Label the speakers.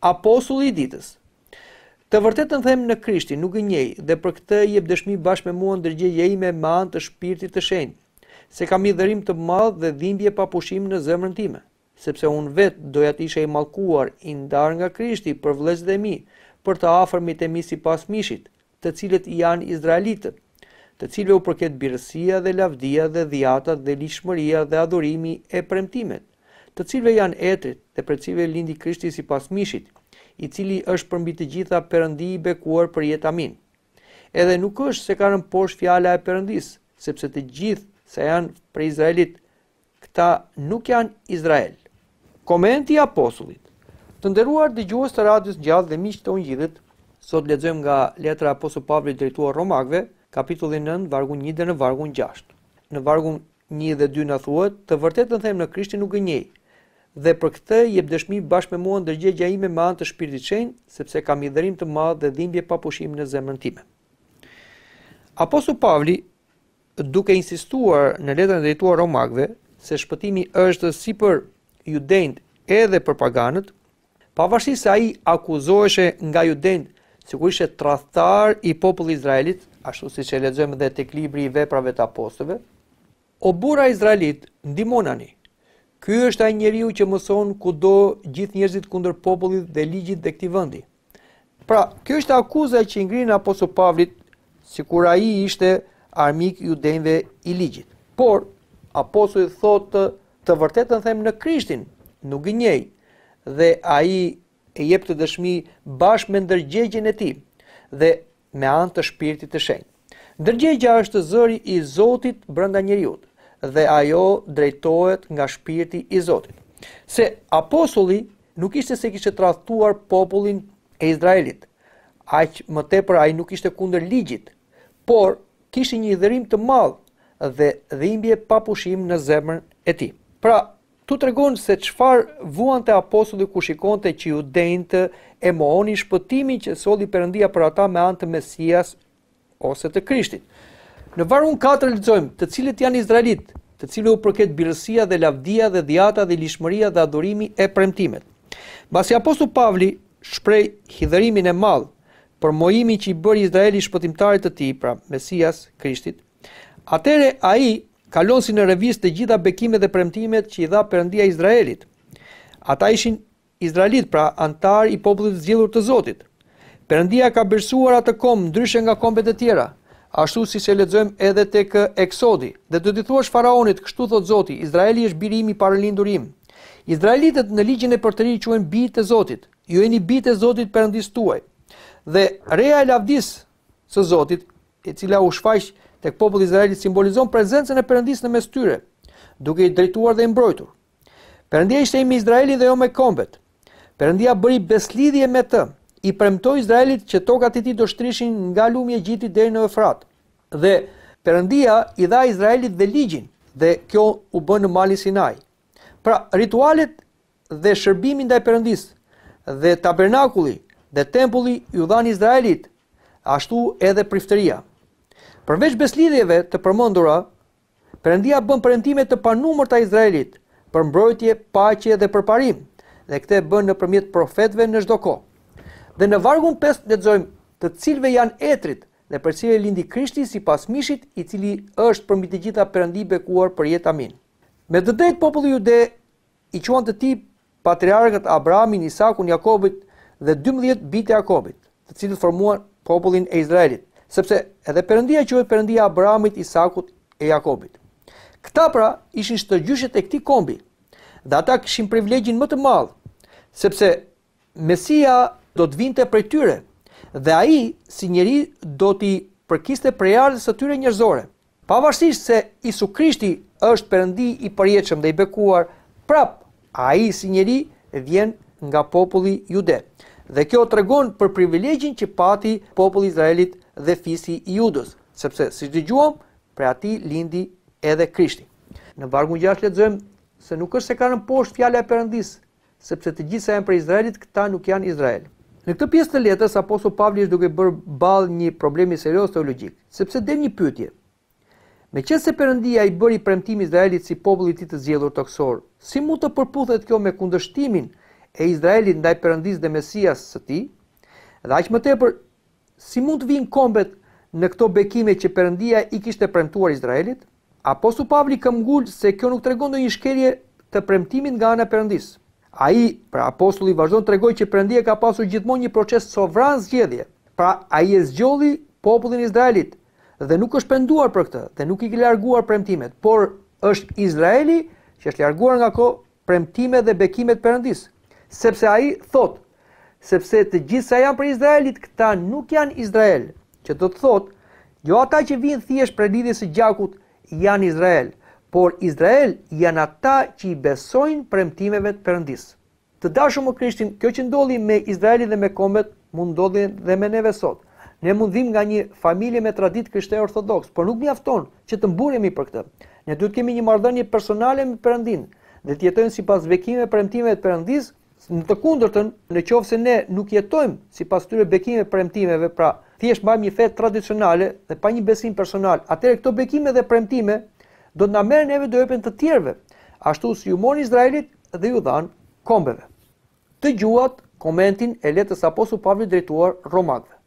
Speaker 1: apostulli i ditës. Të vërtetën them në Krishtin, nuk e njej dhe për këtë jep dëshmi bashkë me mua ndërgjegjja ime me anë të Shpirtit të Shenjtë, se kam i dhërim të madh dhe dhimbje pa pushim në zemrën time, sepse un vet doja të isha i mallkuar i ndar nga Krishti për vëllezërit e mi, për të afërmit e mi sipas mishit, të cilët janë izraelitët, të cilëve u përket birësia dhe lavdia dhe dhjata dhe lishmëria dhe adhurimi e premtimet të cilve janë etrit dhe për cilve lindi Krishti si pas mishit, i cili është përmbi të gjitha përëndi i bekuar për jetamin. Edhe nuk është se kanë në posh fjala e përëndis, sepse të gjithë se janë për Izraelit, këta nuk janë Izrael. Komenti Apostullit Të nderuar dhe gjuhës të radios gjatë dhe mishë të unë gjithët, sot ledzëm nga letra Apostull Pavlit drejtuar Romakve, kapitullin 9, vargun 1 dhe në vargun 6. Në vargun 1 dhe 2 në thuet, të vërtet them në krishti nuk gënjej, dhe për këtë jep dëshmi bashkë me mua ndërgjegja ime me anë të Shpirtit të sepse kam i dhërim të madh dhe dhimbje pa pushim në zemrën time. Apostu Pavli, duke insistuar në letrën e drejtuar Romakëve se shpëtimi është si për judend edhe për paganët, pavarësisht se ai akuzoheshe nga judend, si ku ishte tradhtar i popullit Izraelit, ashtu siç e lexojmë edhe tek libri i veprave të apostove, o burra izraelit, ndihmonani. Ky është ai njeriu që mëson kudo gjithë njerëzit kundër popullit dhe ligjit dhe këtij vendi. Pra, kjo është akuza që ngrin apostull Pavlit, sikur ai ishte armik i judejve i ligjit. Por apostulli thotë të, vërtetën them në Krishtin, nuk i njej dhe ai e jep të dëshmi bashkë me ndërgjegjen e tij dhe me anë të Shpirtit të Shenjtë. Ndërgjegja është zëri i Zotit brenda njerëzit dhe ajo drejtohet nga shpirti i Zotit. Se apostulli nuk ishte se kishte tradhtuar popullin e Izraelit, aq më tepër ai nuk ishte kundër ligjit, por kishte një dhërim të madh dhe dhimbje pa pushim në zemrën e tij. Pra, tu tregon se çfarë vuante apostulli ku shikonte që ju dente e mohoni shpëtimin që solli Perëndia për ata me anë të Mesias ose të Krishtit. Në varun 4 lexojmë të cilët janë izraelit, të cilëve u përket birësia dhe lavdia dhe dhjata dhe lishmëria dhe adhurimi e premtimit. Mbasi apostulli Pavli shpreh hidhërimin e madh për mohimin që i bëri Izraeli shpëtimtarit të tij, pra Mesias Krishtit. Atëre ai kalon si në revistë të gjitha bekimet dhe premtimet që i dha Perëndia Izraelit. Ata ishin Izraelit, pra antar i popullit të zgjedhur të Zotit. Perëndia ka bërësuar atë kom ndryshe nga kombet e tjera, ashtu si që ledzojmë edhe të kë eksodi. Dhe të dithuash faraonit, kështu thot Zoti, Izraeli është birimi parë lindurim. Izraelitet në ligjën e përtëri quen bitë e Zotit, ju e një bitë e Zotit përëndis tuaj. Dhe reja e lavdis së Zotit, e cila u shfaq të këpopull Izraeli simbolizon prezencën e përëndis në mes tyre, duke i drejtuar dhe imbrojtur. Përëndia ishte imi Izraeli dhe jo me kombet. Përëndia bëri beslidhje me të, i premtoi Izraelit që tokat e tij do shtrishin nga lumi i Egjiptit deri në Efrat. Dhe Perëndia i dha Izraelit dhe ligjin dhe kjo u bën në malin Sinaj. Pra, ritualet dhe shërbimi ndaj Perëndis dhe tabernakulli dhe tempulli i u dhan Izraelit, ashtu edhe priftëria. Përveç beslidhjeve të përmendura, Perëndia bën premtime të panumër të Izraelit për mbrojtje, paqe dhe përparim, dhe këtë bën nëpërmjet profetëve në çdo kohë. Dhe në vargun 5 lexojmë të cilve janë etrit dhe për cilë lindi Krishti si mishit i cili është për mbi të gjitha përëndi bekuar për jetë amin. Me të drejtë populli jude i quan të ti patriarkët Abramin, Isakun, Jakobit dhe 12 bitë Jakobit, të cilët formuan popullin e Izraelit, sepse edhe përëndia që perëndia përëndia Abramit, Isakut e Jakobit. Këta pra ishin shtë gjyshet e këti kombi, dhe ata kishin privilegjin më të malë, sepse Mesia do të vinte prej tyre dhe ai si njeri do të përkiste prej ardhes së tyre njerëzore. Pavarësisht se Isu Krishti është Perëndi i përjetshëm dhe i bekuar, prap ai si njeri vjen nga populli Jude. Dhe kjo tregon për privilegjin që pati populli i Izraelit dhe fisi i Judës, sepse siç dëgjuam, për atij lindi edhe Krishti. Në vargu 6 lexojmë se nuk është se kanë poshtë fjala e Perëndis, sepse të gjithë sa janë për Izraelit, këta nuk janë Izraelit. Në këtë pjesë të letës apostoli Pavli është duke bërë balë një problemi serioz teologjik, sepse dhe një pyetje. se Perëndia i bëri premtimin Izraelit si popull i tij të zgjedhur si mund të përputhet kjo me kundështimin e Izraelit ndaj Perëndisë dhe mesias së Tij? Dhe aq më tepër, si mund të vinë kombet në këto bekime që Perëndia i kishte premtuar Izraelit? Apostuli Pavli këmbul se kjo nuk tregon në një shkelje të premtimit nga ana e Perëndisë. A i, pra apostulli, vazhdo në tregoj që përëndia ka pasur gjithmonë një proces sovran zgjedhje. Pra a i e zgjoli popullin Izraelit dhe nuk është penduar për këtë dhe nuk i ki larguar premtimet, por është Izraeli që është larguar nga ko premtimet dhe bekimet përëndis. Sepse a i thot, sepse të gjithë sa janë për Izraelit, këta nuk janë Izraeli, që do të thot, jo ata që vinë thjesht për lidhjes së gjakut janë Izraeli por Izrael janë ata që i besojnë premtimeve të Perëndis. Të dashur më Krishtin, kjo që ndodhi me Izraelin dhe me kombet mund ndodhi dhe me neve sot. Ne mundim nga një familje me traditë krishtere ortodokse, por nuk mjafton që të mburemi për këtë. Ne duhet kemi një marrëdhënie personale me Perëndin dhe të jetojmë sipas bekimeve premtimeve të Perëndis. Në të kundërtën, në qovë se ne nuk jetojmë si pas tyre bekime premtimeve, pra thjesht mbajmë një fetë tradicionale dhe pa një besim personal, atëre këto bekime dhe premtime do të na merr neve do jepen të tjerëve, ashtu si ju morën Izraelit dhe ju dhan kombeve. Të gjuat komentin e letrës apostull Pavli drejtuar Romakve.